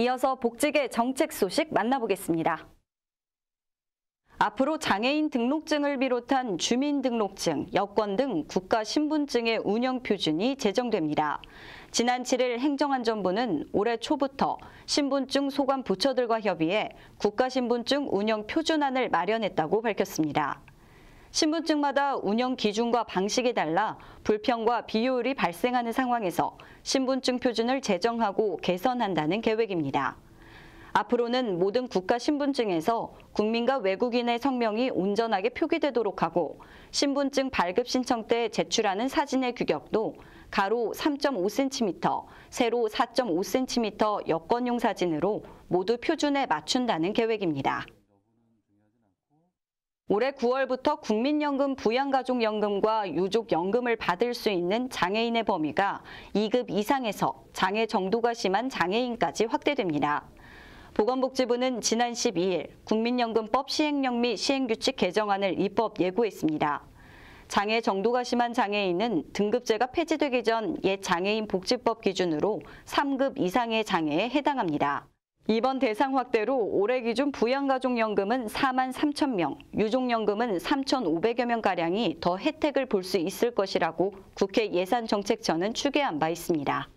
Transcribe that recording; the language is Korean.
이어서 복지계 정책 소식 만나보겠습니다. 앞으로 장애인 등록증을 비롯한 주민등록증, 여권 등 국가 신분증의 운영 표준이 제정됩니다. 지난 7일 행정안전부는 올해 초부터 신분증 소관 부처들과 협의해 국가신분증 운영 표준안을 마련했다고 밝혔습니다. 신분증마다 운영 기준과 방식이 달라 불평과 비효율이 발생하는 상황에서 신분증 표준을 제정하고 개선한다는 계획입니다. 앞으로는 모든 국가 신분증에서 국민과 외국인의 성명이 온전하게 표기되도록 하고 신분증 발급 신청 때 제출하는 사진의 규격도 가로 3.5cm, 세로 4.5cm 여건용 사진으로 모두 표준에 맞춘다는 계획입니다. 올해 9월부터 국민연금 부양가족연금과 유족연금을 받을 수 있는 장애인의 범위가 2급 이상에서 장애 정도가 심한 장애인까지 확대됩니다. 보건복지부는 지난 12일 국민연금법 시행령 및 시행규칙 개정안을 입법 예고했습니다. 장애 정도가 심한 장애인은 등급제가 폐지되기 전 옛 장애인 복지법 기준으로 3급 이상의 장애에 해당합니다. 이번 대상 확대로 올해 기준 부양가족연금은 4만 3천 명, 유족연금은 3,500여 명가량이 더 혜택을 볼 수 있을 것이라고 국회 예산정책처는 추계한 바 있습니다.